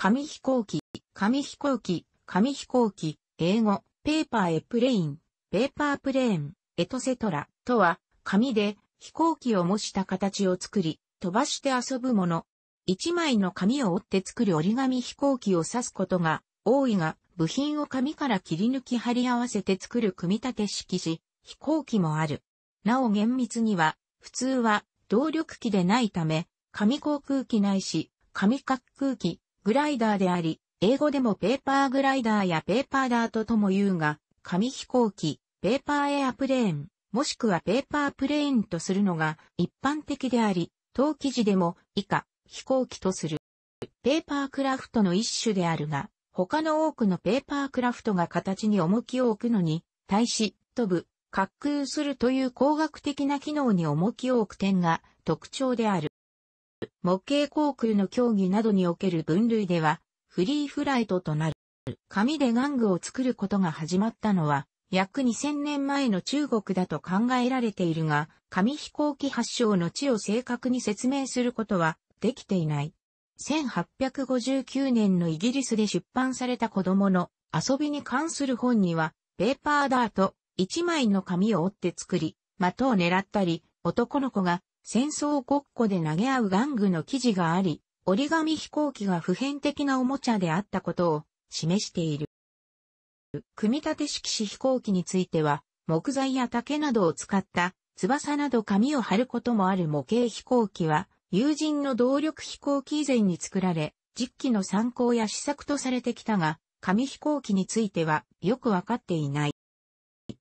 紙飛行機、紙飛行機、紙飛行機、英語、ペーパーエプレイン、ペーパープレーン、エトセトラとは、紙で飛行機を模した形を作り、飛ばして遊ぶもの。一枚の紙を折って作る折り紙飛行機を指すことが多いが、部品を紙から切り抜き貼り合わせて作る組み立て式し、飛行機もある。なお厳密には、普通は動力機でないため、紙航空機ないし、紙滑空機、グライダーであり、英語でもペーパーグライダーやペーパーダートとも言うが、紙飛行機、ペーパーエアプレーン、もしくはペーパープレーンとするのが一般的であり、当記事でも以下、飛行機とする。ペーパークラフトの一種であるが、他の多くのペーパークラフトが形に重きを置くのに、対し、飛ぶ、滑空するという工学的な機能に重きを置く点が特徴である。模型航空の競技などにおける分類では、フリーフライトとなる。紙で玩具を作ることが始まったのは、約2000年前の中国だと考えられているが、紙飛行機発祥の地を正確に説明することはできていない。1859年のイギリスで出版された子供の遊びに関する本には、ペーパーダート、1枚の紙を折って作り、的を狙ったり、男の子が戦争ごっこで投げ合う玩具の記事があり、折り紙飛行機が普遍的なおもちゃであったことを示している。組み立て式紙飛行機については、木材や竹などを使った翼など紙を貼ることもある模型飛行機は、友人の動力飛行機以前に作られ、実機の参考や試作とされてきたが、紙飛行機についてはよくわかっていない。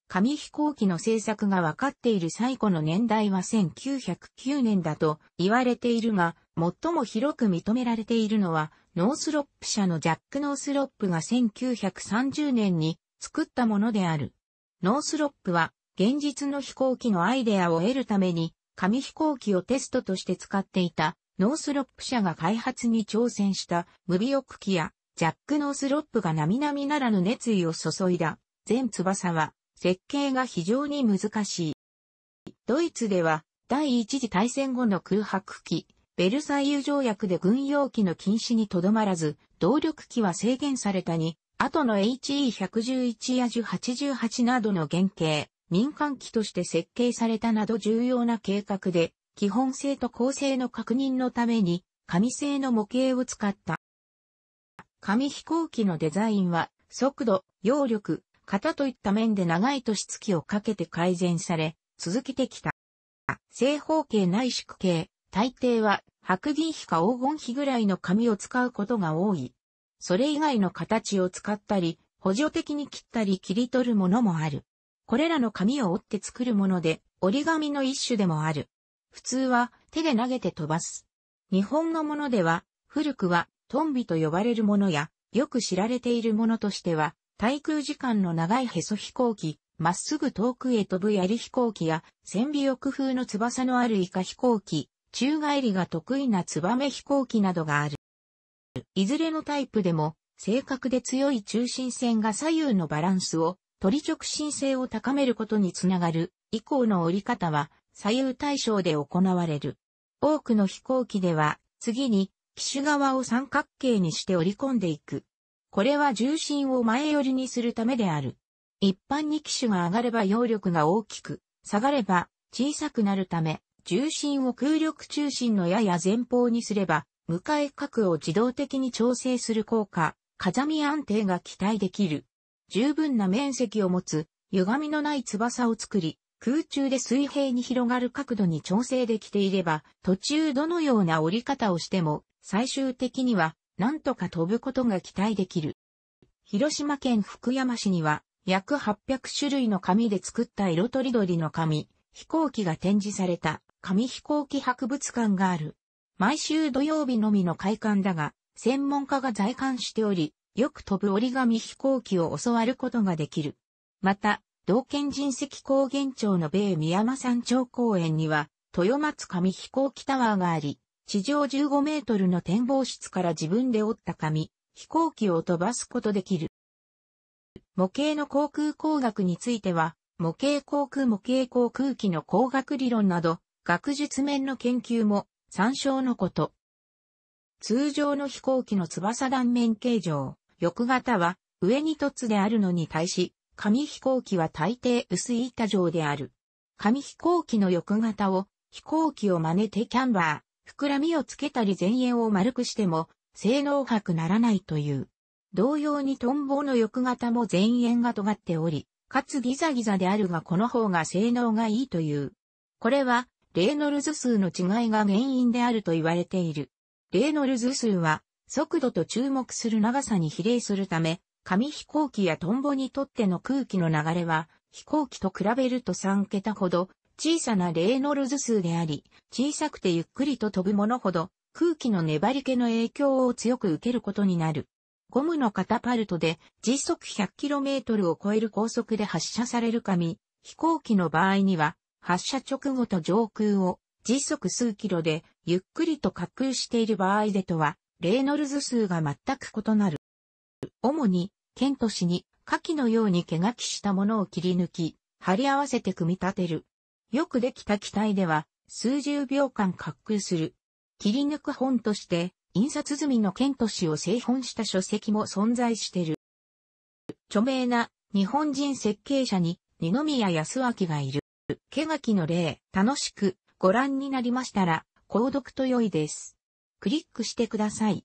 紙飛行機の製作が分かっている最古の年代は1909年だと言われているが、最も広く認められているのは、ノースロップ社のジャック・ノースロップが1930年に作ったものである。ノースロップは、現実の飛行機のアイデアを得るために、紙飛行機をテストとして使っていた、ノースロップ社が開発に挑戦した無ビオク機や、ジャック・ノースロップが並々ならぬ熱意を注いだ、全翼は、設計が非常に難しい。ドイツでは第一次大戦後の空白期、ベルサイユ条約で軍用機の禁止にとどまらず、動力機は制限されたに、後の HE111 や十0 8 8などの原型、民間機として設計されたなど重要な計画で、基本性と構成の確認のために、紙製の模型を使った。紙飛行機のデザインは、速度、揚力、型といった面で長い年月をかけて改善され、続けてきた。正方形内縮形、大抵は白銀比か黄金比ぐらいの紙を使うことが多い。それ以外の形を使ったり、補助的に切ったり切り取るものもある。これらの紙を折って作るもので、折り紙の一種でもある。普通は手で投げて飛ばす。日本のものでは、古くはトンビと呼ばれるものや、よく知られているものとしては、滞空時間の長いヘソ飛行機、まっすぐ遠くへ飛ぶ槍飛行機や、船尾翼風の翼のあるイカ飛行機、宙返りが得意なツバメ飛行機などがある。いずれのタイプでも、正確で強い中心線が左右のバランスを、取り直進性を高めることにつながる、以降の折り方は、左右対称で行われる。多くの飛行機では、次に、機種側を三角形にして折り込んでいく。これは重心を前寄りにするためである。一般に機種が上がれば揚力が大きく、下がれば小さくなるため、重心を空力中心のやや前方にすれば、向かい角を自動的に調整する効果、風見安定が期待できる。十分な面積を持つ、歪みのない翼を作り、空中で水平に広がる角度に調整できていれば、途中どのような折り方をしても、最終的にはなんとか飛ぶことが期待できる。広島県福山市には、約800種類の紙で作った色とりどりの紙、飛行機が展示された紙飛行機博物館がある。毎週土曜日のみの開館だが、専門家が在館しており、よく飛ぶ折り紙飛行機を教わることができる。また、道県人石高原町の米宮山山頂公園には、豊松紙飛行機タワーがあり、地上15メートルの展望室から自分で折った紙、飛行機を飛ばすことできる。模型の航空工学については、模型航空模型航空機の工学理論など、学術面の研究も参照のこと。通常の飛行機の翼断面形状、翼型は上に凸であるのに対し、紙飛行機は大抵薄い板状である。紙飛行機の翼型を飛行機を真似てキャンバー、膨らみをつけたり前縁を丸くしても、性能薄ならないという。同様にトンボの翼型も前縁が尖っており、かつギザギザであるがこの方が性能がいいという。これは、レーノルズ数の違いが原因であると言われている。レーノルズ数は、速度と注目する長さに比例するため、紙飛行機やトンボにとっての空気の流れは、飛行機と比べると3桁ほど小さなレーノルズ数であり、小さくてゆっくりと飛ぶものほど、空気の粘り気の影響を強く受けることになる。ゴムのカタパルトで時速 100km を超える高速で発射される紙、飛行機の場合には、発射直後と上空を時速数キロでゆっくりと滑空している場合でとは、レーノルズ数が全く異なる。主に、剣としに、下記のように毛書きしたものを切り抜き、貼り合わせて組み立てるよくできた機体では、数十秒間滑空する。切り抜く本として、印刷済みのケントを製本した書籍も存在してる。著名な日本人設計者に二宮康明がいる。毛書の例、楽しくご覧になりましたら、購読と良いです。クリックしてください。